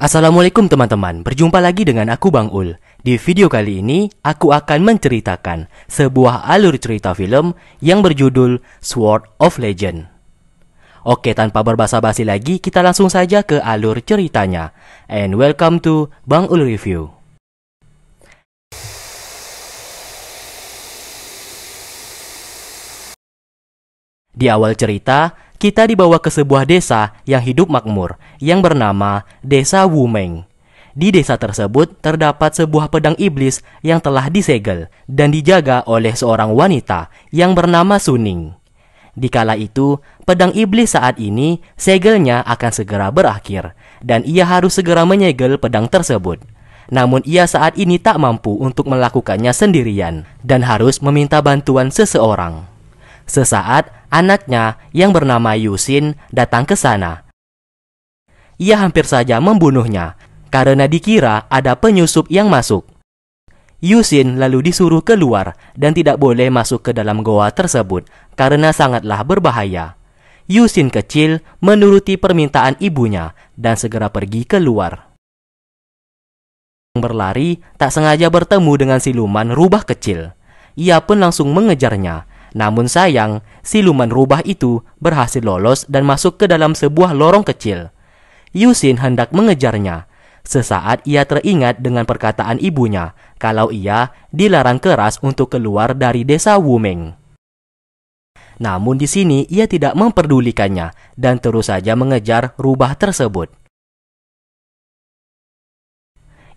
Assalamualaikum teman-teman, berjumpa lagi dengan aku Bang Ul. Di video kali ini, aku akan menceritakan sebuah alur cerita film yang berjudul Sword of Legend. Oke, tanpa berbasa-basi lagi, kita langsung saja ke alur ceritanya. And welcome to Bang Ul Review. Di awal cerita, kita dibawa ke sebuah desa yang hidup makmur yang bernama Desa Wumeng. Di desa tersebut terdapat sebuah pedang iblis yang telah disegel dan dijaga oleh seorang wanita yang bernama Suning. Di kala itu, pedang iblis saat ini segelnya akan segera berakhir dan ia harus segera menyegel pedang tersebut. Namun ia saat ini tak mampu untuk melakukannya sendirian dan harus meminta bantuan seseorang. Sesaat, anaknya yang bernama Yusin datang ke sana. Ia hampir saja membunuhnya karena dikira ada penyusup yang masuk. Yusin lalu disuruh keluar dan tidak boleh masuk ke dalam goa tersebut karena sangatlah berbahaya. Yusin kecil menuruti permintaan ibunya dan segera pergi keluar. Berlari tak sengaja bertemu dengan siluman rubah kecil. Ia pun langsung mengejarnya namun sayang, siluman rubah itu berhasil lolos dan masuk ke dalam sebuah lorong kecil. Yusin hendak mengejarnya. Sesaat ia teringat dengan perkataan ibunya kalau ia dilarang keras untuk keluar dari desa Wumeng. Namun di sini ia tidak memperdulikannya dan terus saja mengejar rubah tersebut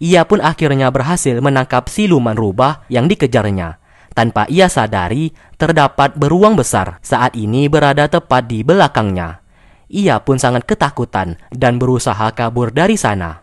ia pun akhirnya berhasil menangkap siluman rubah yang dikejarnya. Tanpa ia sadari, terdapat beruang besar saat ini berada tepat di belakangnya. Ia pun sangat ketakutan dan berusaha kabur dari sana.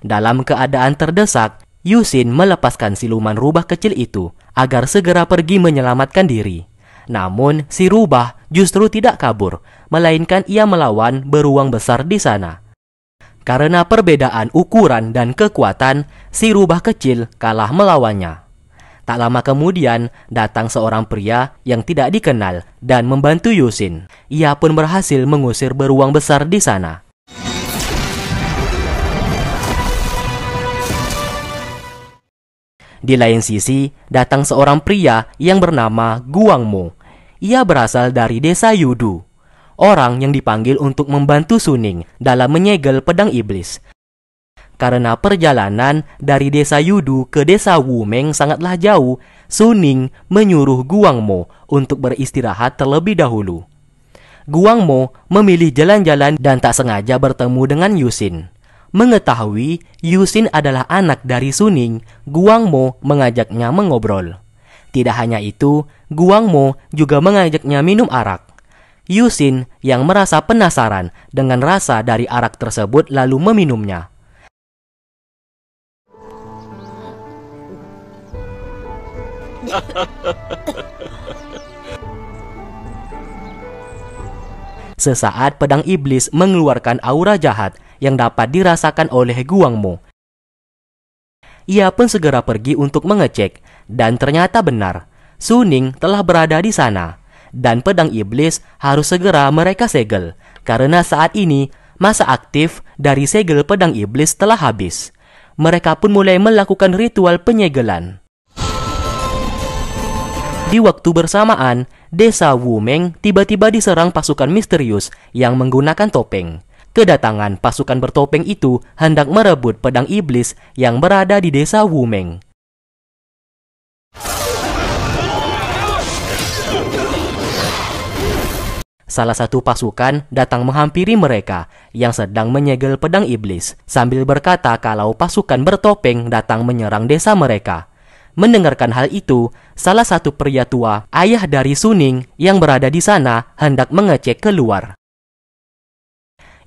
Dalam keadaan terdesak, Yusin melepaskan siluman rubah kecil itu agar segera pergi menyelamatkan diri. Namun, si rubah justru tidak kabur, melainkan ia melawan beruang besar di sana. Karena perbedaan ukuran dan kekuatan, si rubah kecil kalah melawannya. Tak lama kemudian, datang seorang pria yang tidak dikenal dan membantu Yusin. Ia pun berhasil mengusir beruang besar di sana. Di lain sisi, datang seorang pria yang bernama Mo. Ia berasal dari desa Yudu, orang yang dipanggil untuk membantu Suning dalam menyegel pedang iblis. Karena perjalanan dari desa Yudu ke desa Wumeng sangatlah jauh, Suning menyuruh Guangmo untuk beristirahat terlebih dahulu. Guangmo memilih jalan-jalan dan tak sengaja bertemu dengan Yusin mengetahui Yusin adalah anak dari Suning, Guangmo mengajaknya mengobrol. Tidak hanya itu, Guangmo juga mengajaknya minum arak. Yusin yang merasa penasaran dengan rasa dari arak tersebut lalu meminumnya. Sesaat pedang iblis mengeluarkan aura jahat yang dapat dirasakan oleh Guangmu. Ia pun segera pergi untuk mengecek, dan ternyata benar, Suning telah berada di sana, dan pedang iblis harus segera mereka segel, karena saat ini masa aktif dari segel pedang iblis telah habis. Mereka pun mulai melakukan ritual penyegelan. Di waktu bersamaan, desa Wumeng tiba-tiba diserang pasukan misterius yang menggunakan topeng kedatangan pasukan bertopeng itu hendak merebut pedang iblis yang berada di desa Wumeng. Salah satu pasukan datang menghampiri mereka yang sedang menyegel pedang iblis sambil berkata kalau pasukan bertopeng datang menyerang desa mereka. Mendengarkan hal itu, salah satu pria tua, ayah dari Suning yang berada di sana hendak mengecek keluar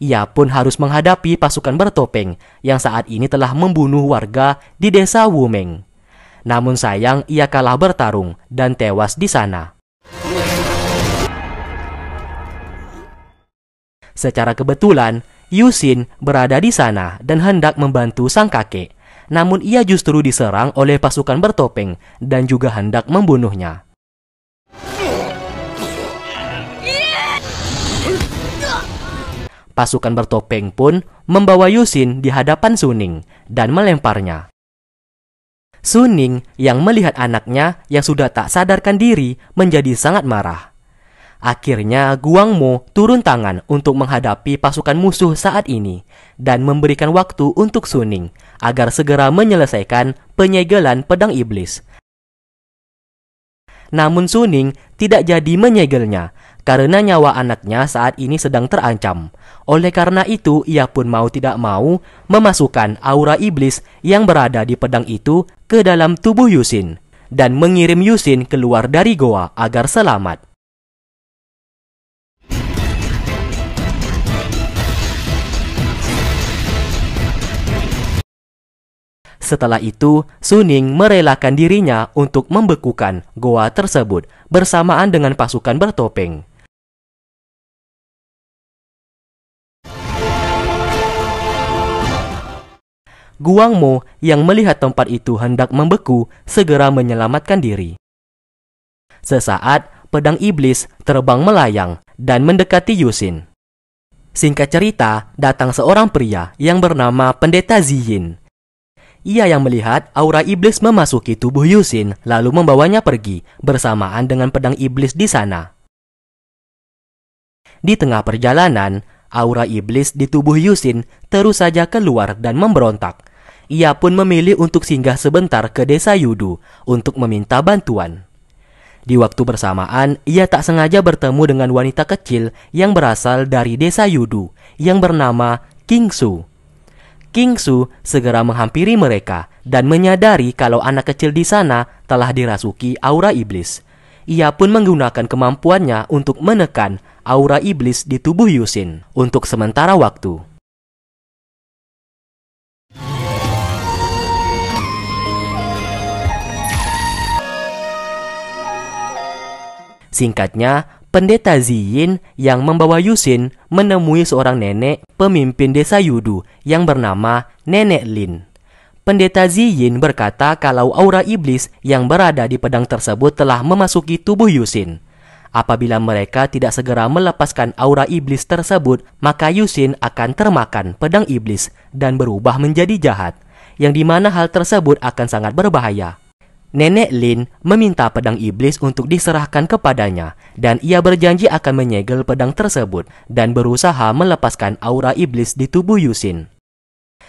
ia pun harus menghadapi pasukan bertopeng yang saat ini telah membunuh warga di desa Wumeng. Namun sayang ia kalah bertarung dan tewas di sana. Secara kebetulan, Yusin berada di sana dan hendak membantu sang kakek. Namun ia justru diserang oleh pasukan bertopeng dan juga hendak membunuhnya. Pasukan bertopeng pun membawa Yusin di hadapan Suning dan melemparnya. Suning yang melihat anaknya yang sudah tak sadarkan diri menjadi sangat marah. Akhirnya Guang Mo turun tangan untuk menghadapi pasukan musuh saat ini dan memberikan waktu untuk Suning agar segera menyelesaikan penyegelan pedang iblis. Namun Suning tidak jadi menyegelnya karena nyawa anaknya saat ini sedang terancam oleh karena itu, ia pun mau tidak mau memasukkan aura iblis yang berada di pedang itu ke dalam tubuh Yusin dan mengirim Yusin keluar dari goa agar selamat. Setelah itu, Suning merelakan dirinya untuk membekukan goa tersebut bersamaan dengan pasukan bertopeng. Guangmo yang melihat tempat itu hendak membeku segera menyelamatkan diri. Sesaat, pedang iblis terbang melayang dan mendekati Yusin. Singkat cerita, datang seorang pria yang bernama Pendeta Ziyin. Ia yang melihat aura iblis memasuki tubuh Yusin lalu membawanya pergi bersamaan dengan pedang iblis di sana. Di tengah perjalanan, Aura iblis di tubuh Yusin terus saja keluar dan memberontak. Ia pun memilih untuk singgah sebentar ke desa Yudu untuk meminta bantuan. Di waktu bersamaan, ia tak sengaja bertemu dengan wanita kecil yang berasal dari desa Yudu yang bernama Kingsu. Kingsu segera menghampiri mereka dan menyadari kalau anak kecil di sana telah dirasuki aura iblis. Ia pun menggunakan kemampuannya untuk menekan aura iblis di tubuh Yusin untuk sementara waktu. Singkatnya, pendeta Ziyin yang membawa Yusin menemui seorang nenek pemimpin desa Yudu yang bernama Nenek Lin. Pendeta Ziyin berkata kalau aura iblis yang berada di pedang tersebut telah memasuki tubuh Yusin. Apabila mereka tidak segera melepaskan aura iblis tersebut, maka Yusin akan termakan pedang iblis dan berubah menjadi jahat, yang dimana hal tersebut akan sangat berbahaya. Nenek Lin meminta pedang iblis untuk diserahkan kepadanya, dan ia berjanji akan menyegel pedang tersebut dan berusaha melepaskan aura iblis di tubuh Yusin.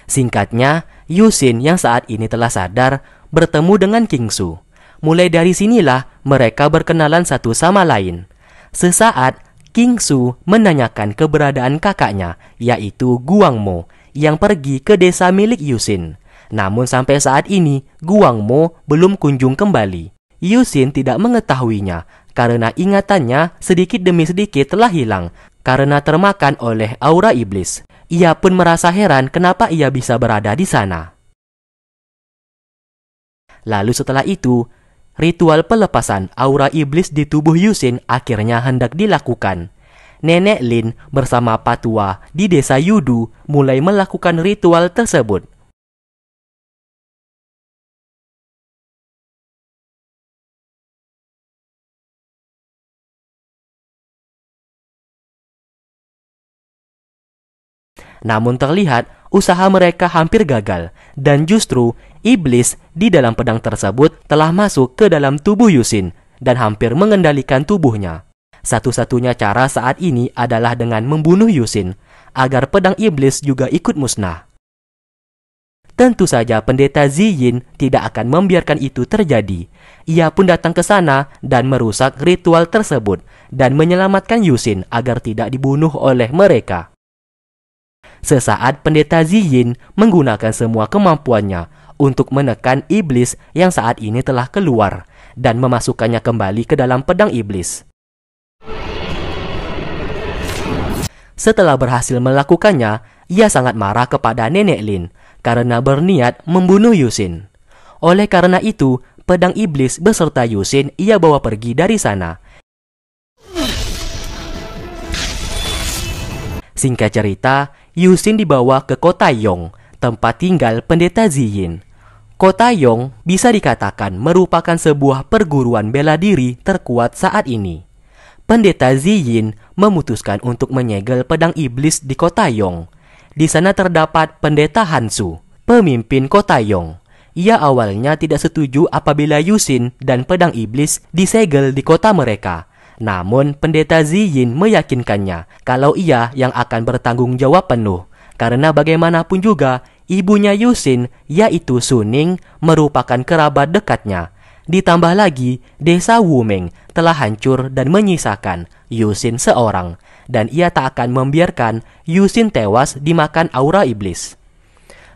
Singkatnya, Yusin yang saat ini telah sadar bertemu dengan Kingsu. Mulai dari sinilah mereka berkenalan satu sama lain. Sesaat, Kingsu menanyakan keberadaan kakaknya, yaitu Guangmo, yang pergi ke desa milik Yusin. Namun sampai saat ini, Guangmo belum kunjung kembali. Yusin tidak mengetahuinya karena ingatannya sedikit demi sedikit telah hilang karena termakan oleh aura iblis. Ia pun merasa heran kenapa ia bisa berada di sana. Lalu setelah itu, ritual pelepasan aura iblis di tubuh Yusin akhirnya hendak dilakukan. Nenek Lin bersama Patua di desa Yudu mulai melakukan ritual tersebut. Namun terlihat usaha mereka hampir gagal dan justru iblis di dalam pedang tersebut telah masuk ke dalam tubuh Yusin dan hampir mengendalikan tubuhnya. Satu-satunya cara saat ini adalah dengan membunuh Yusin agar pedang iblis juga ikut musnah. Tentu saja pendeta Ziyin tidak akan membiarkan itu terjadi. Ia pun datang ke sana dan merusak ritual tersebut dan menyelamatkan Yusin agar tidak dibunuh oleh mereka. Sesaat pendeta Ziyin menggunakan semua kemampuannya untuk menekan iblis yang saat ini telah keluar dan memasukkannya kembali ke dalam pedang iblis. Setelah berhasil melakukannya, ia sangat marah kepada nenek Lin karena berniat membunuh Yusin. Oleh karena itu, pedang iblis beserta Yusin ia bawa pergi dari sana. Singkat cerita, Yusin dibawa ke kota Yong, tempat tinggal pendeta Ziyin. Kota Yong bisa dikatakan merupakan sebuah perguruan bela diri terkuat saat ini. Pendeta Ziyin memutuskan untuk menyegel pedang iblis di kota Yong. Di sana terdapat pendeta Hansu, pemimpin kota Yong. Ia awalnya tidak setuju apabila Yusin dan pedang iblis disegel di kota mereka, namun pendeta Ziyin meyakinkannya kalau ia yang akan bertanggung jawab penuh karena bagaimanapun juga ibunya Yusin yaitu Suning merupakan kerabat dekatnya. Ditambah lagi, desa Wuming telah hancur dan menyisakan Yusin seorang, dan ia tak akan membiarkan Yusin tewas dimakan aura iblis.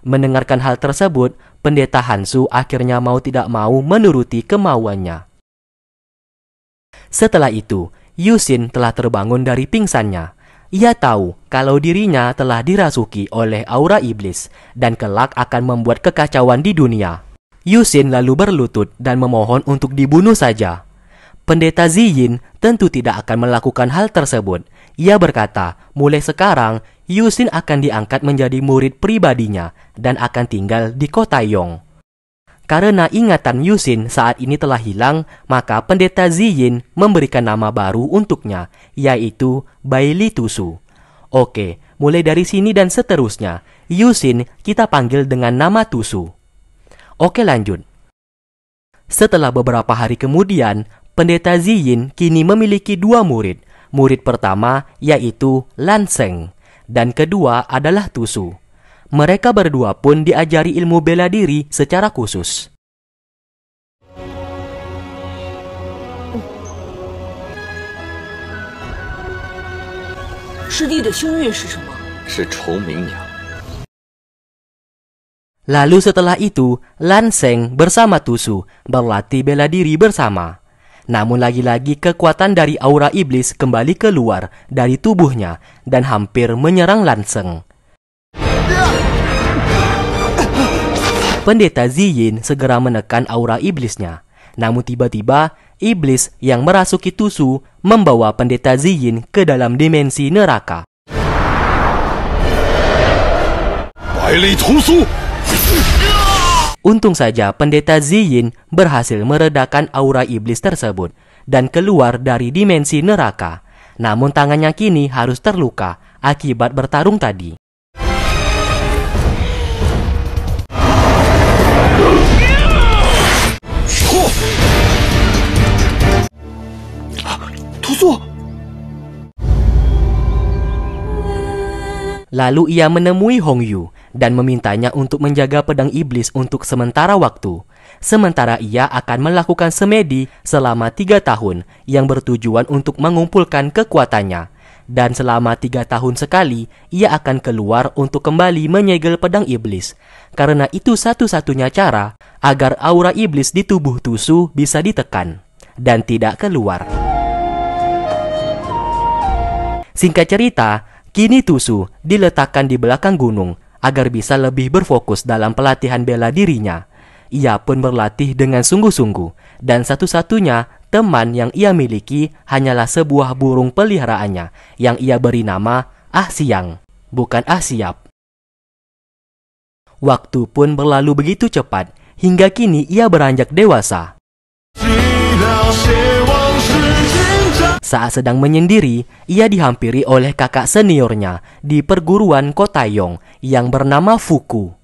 Mendengarkan hal tersebut, pendeta Hansu akhirnya mau tidak mau menuruti kemauannya. Setelah itu, Yusin telah terbangun dari pingsannya. Ia tahu kalau dirinya telah dirasuki oleh aura iblis dan kelak akan membuat kekacauan di dunia. Yusin lalu berlutut dan memohon untuk dibunuh saja. Pendeta Ziyin tentu tidak akan melakukan hal tersebut. Ia berkata, mulai sekarang Yusin akan diangkat menjadi murid pribadinya dan akan tinggal di kota Yong. Karena ingatan Yusin saat ini telah hilang, maka pendeta Ziyin memberikan nama baru untuknya, yaitu Baili Tusu. Oke, mulai dari sini dan seterusnya, Yusin kita panggil dengan nama Tusu. Oke lanjut. Setelah beberapa hari kemudian, pendeta Ziyin kini memiliki dua murid. Murid pertama yaitu Lanseng, dan kedua adalah Tusu mereka berdua pun diajari ilmu bela diri secara khusus. Lalu setelah itu, Lan Seng bersama Tusu berlatih bela diri bersama. Namun lagi-lagi kekuatan dari aura iblis kembali keluar dari tubuhnya dan hampir menyerang Lan Seng. Yeah! Pendeta Ziyin segera menekan aura iblisnya. Namun tiba-tiba, iblis yang merasuki Tusu membawa pendeta Ziyin ke dalam dimensi neraka. Untung saja pendeta Ziyin berhasil meredakan aura iblis tersebut dan keluar dari dimensi neraka. Namun tangannya kini harus terluka akibat bertarung tadi. Lalu ia menemui Hong Yu dan memintanya untuk menjaga pedang iblis untuk sementara waktu, sementara ia akan melakukan semedi selama tiga tahun yang bertujuan untuk mengumpulkan kekuatannya. Dan selama tiga tahun sekali, ia akan keluar untuk kembali menyegel pedang iblis, karena itu satu-satunya cara agar aura iblis di tubuh Tusu bisa ditekan dan tidak keluar. Singkat cerita, Kini Tusu diletakkan di belakang gunung agar bisa lebih berfokus dalam pelatihan bela dirinya. Ia pun berlatih dengan sungguh-sungguh dan satu-satunya teman yang ia miliki hanyalah sebuah burung peliharaannya yang ia beri nama Ah Siang, bukan Ah Siap. Waktu pun berlalu begitu cepat hingga kini ia beranjak dewasa. Saat sedang menyendiri, ia dihampiri oleh kakak seniornya di perguruan Kota Yong yang bernama Fuku.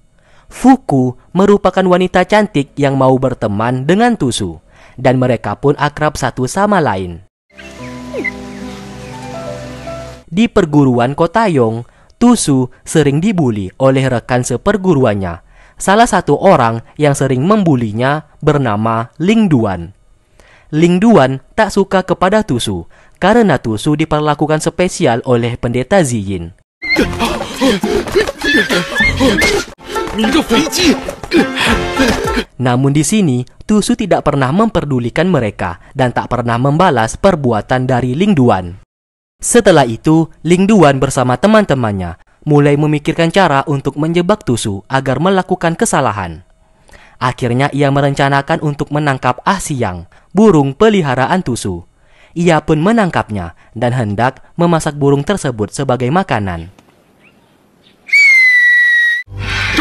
Fuku merupakan wanita cantik yang mau berteman dengan Tusu, dan mereka pun akrab satu sama lain. Di perguruan Kota Yong, Tusu sering dibuli oleh rekan seperguruannya, salah satu orang yang sering membulinya bernama Ling Duan. Lingduan tak suka kepada Tusu karena Tusu diperlakukan spesial oleh pendeta Ziyin. Namun di sini, Tusu tidak pernah memperdulikan mereka dan tak pernah membalas perbuatan dari Lingduan. Setelah itu, Lingduan bersama teman-temannya mulai memikirkan cara untuk menjebak Tusu agar melakukan kesalahan. Akhirnya ia merencanakan untuk menangkap Ah Siang, burung peliharaan tusu. Ia pun menangkapnya dan hendak memasak burung tersebut sebagai makanan.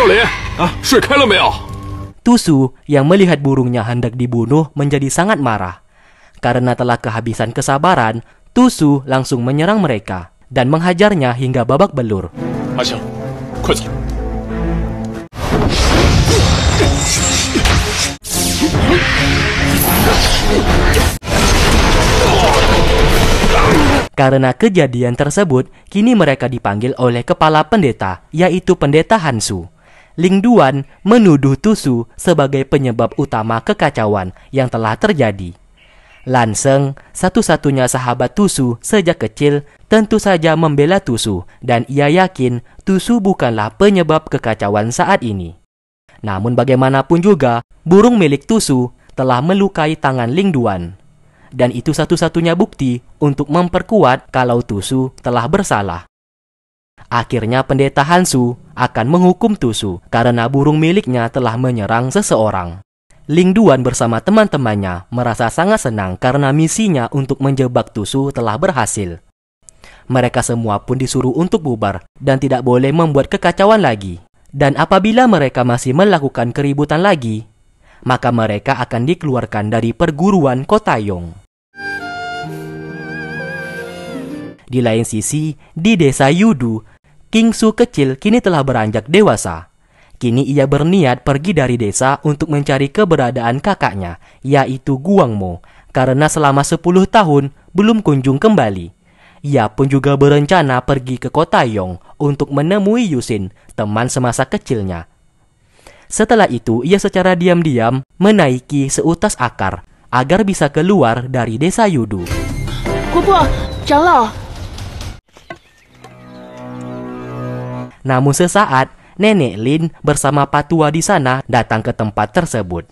Eh? Ah, ya? Tusu yang melihat burungnya hendak dibunuh menjadi sangat marah. Karena telah kehabisan kesabaran, Tusu langsung menyerang mereka dan menghajarnya hingga babak belur. Karena kejadian tersebut, kini mereka dipanggil oleh kepala pendeta, yaitu pendeta Hansu. Lingduan menuduh Tusu sebagai penyebab utama kekacauan yang telah terjadi. Lanseng, satu-satunya sahabat Tusu sejak kecil, tentu saja membela Tusu dan ia yakin Tusu bukanlah penyebab kekacauan saat ini. Namun bagaimanapun juga, burung milik Tusu telah melukai tangan Ling Duan. Dan itu satu-satunya bukti untuk memperkuat kalau Tusu telah bersalah. Akhirnya pendeta Hansu akan menghukum Tusu karena burung miliknya telah menyerang seseorang. Ling Duan bersama teman-temannya merasa sangat senang karena misinya untuk menjebak Tusu telah berhasil. Mereka semua pun disuruh untuk bubar dan tidak boleh membuat kekacauan lagi. Dan apabila mereka masih melakukan keributan lagi, maka mereka akan dikeluarkan dari perguruan kota Yong. Di lain sisi, di desa Yudu, King Su kecil kini telah beranjak dewasa. Kini ia berniat pergi dari desa untuk mencari keberadaan kakaknya, yaitu Guangmo, karena selama 10 tahun belum kunjung kembali. Ia pun juga berencana pergi ke kota Yong untuk menemui Yusin, teman semasa kecilnya, setelah itu, ia secara diam-diam menaiki seutas akar agar bisa keluar dari desa Yudu. Namun sesaat, Nenek Lin bersama patua di sana datang ke tempat tersebut.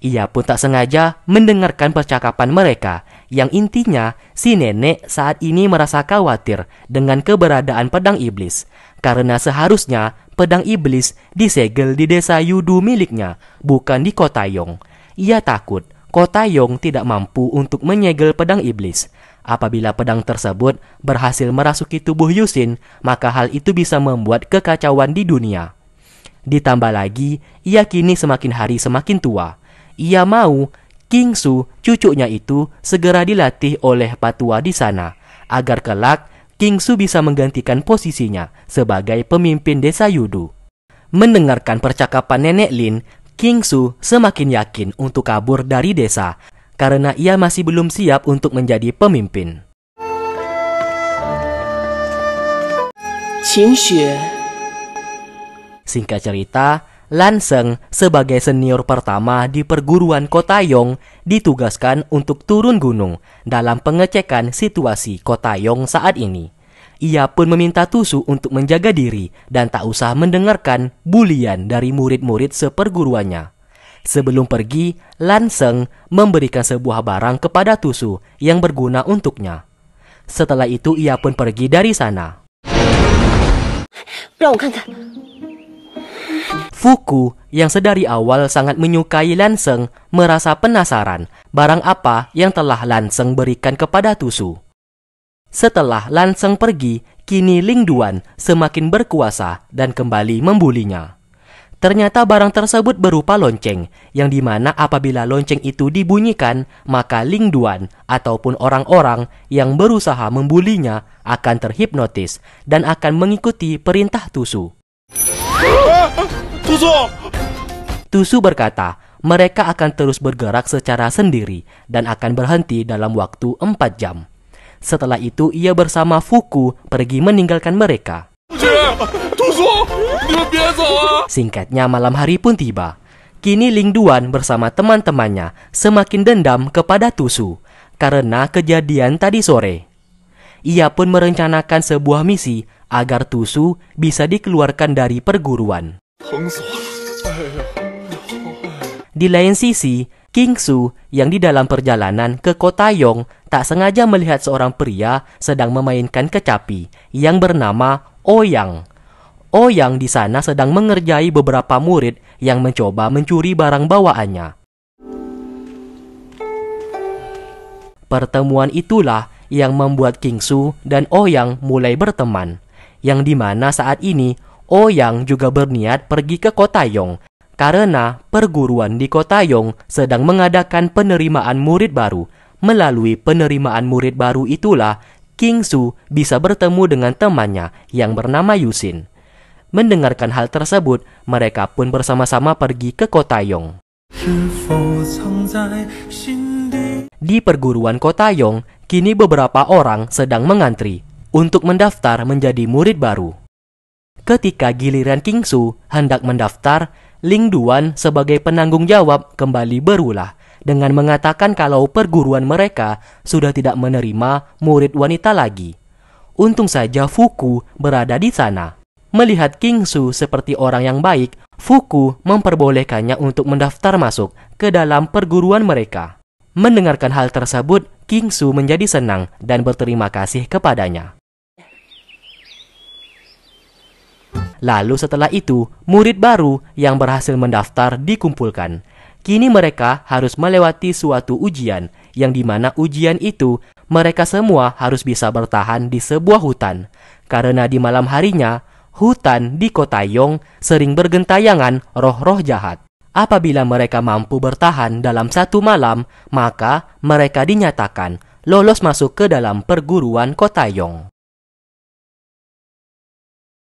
Ia pun tak sengaja mendengarkan percakapan mereka yang intinya si nenek saat ini merasa khawatir dengan keberadaan pedang iblis karena seharusnya pedang iblis disegel di desa Yudu miliknya, bukan di kota Yong. Ia takut kota Yong tidak mampu untuk menyegel pedang iblis. Apabila pedang tersebut berhasil merasuki tubuh Yusin, maka hal itu bisa membuat kekacauan di dunia. Ditambah lagi, ia kini semakin hari semakin tua. Ia mau King Su, cucunya itu, segera dilatih oleh patua di sana, agar kelak King Su bisa menggantikan posisinya sebagai pemimpin desa Yudu. Mendengarkan percakapan nenek Lin, King Su semakin yakin untuk kabur dari desa karena ia masih belum siap untuk menjadi pemimpin. Singkat cerita, Lanseng sebagai senior pertama di perguruan Kota Yong ditugaskan untuk turun gunung dalam pengecekan situasi Kota Yong saat ini. Ia pun meminta Tusu untuk menjaga diri dan tak usah mendengarkan bulian dari murid-murid seperguruannya. Sebelum pergi, Lanseng memberikan sebuah barang kepada Tusu yang berguna untuknya. Setelah itu ia pun pergi dari sana. Fuku yang sedari awal sangat menyukai Lanseng merasa penasaran barang apa yang telah Lanseng berikan kepada Tusu. Setelah Lanseng pergi, kini Lingduan semakin berkuasa dan kembali membulinya. Ternyata barang tersebut berupa lonceng, yang dimana apabila lonceng itu dibunyikan, maka lingduan ataupun orang-orang yang berusaha membulinya akan terhipnotis dan akan mengikuti perintah tusu. Tusuk! Tusu berkata, mereka akan terus bergerak secara sendiri dan akan berhenti dalam waktu 4 jam. Setelah itu, ia bersama Fuku pergi meninggalkan mereka. Singkatnya, malam hari pun tiba. Kini Ling Duan bersama teman-temannya semakin dendam kepada Tusu karena kejadian tadi sore. Ia pun merencanakan sebuah misi agar Tusu bisa dikeluarkan dari perguruan. Di lain sisi, King Su yang di dalam perjalanan ke kota Yong tak sengaja melihat seorang pria sedang memainkan kecapi yang bernama Oyang. Oh Oyang oh di sana sedang mengerjai beberapa murid yang mencoba mencuri barang bawaannya. Pertemuan itulah yang membuat King Su dan Oyang oh mulai berteman, yang dimana saat ini Ouyang oh juga berniat pergi ke kota Yong karena perguruan di kota Yong sedang mengadakan penerimaan murid baru. Melalui penerimaan murid baru itulah King Su bisa bertemu dengan temannya yang bernama Yusin. Mendengarkan hal tersebut, mereka pun bersama-sama pergi ke kota Yong. Di perguruan kota Yong, kini beberapa orang sedang mengantri untuk mendaftar menjadi murid baru. Ketika giliran Kingsu hendak mendaftar, Ling Duan sebagai penanggung jawab kembali berulah dengan mengatakan kalau perguruan mereka sudah tidak menerima murid wanita lagi. Untung saja Fuku berada di sana. Melihat Kingsu seperti orang yang baik, Fuku memperbolehkannya untuk mendaftar masuk ke dalam perguruan mereka. Mendengarkan hal tersebut, Kingsu menjadi senang dan berterima kasih kepadanya. Lalu setelah itu, murid baru yang berhasil mendaftar dikumpulkan. Kini mereka harus melewati suatu ujian, yang dimana ujian itu mereka semua harus bisa bertahan di sebuah hutan. Karena di malam harinya, hutan di kota Yong sering bergentayangan roh-roh jahat. Apabila mereka mampu bertahan dalam satu malam, maka mereka dinyatakan lolos masuk ke dalam perguruan kota Yong.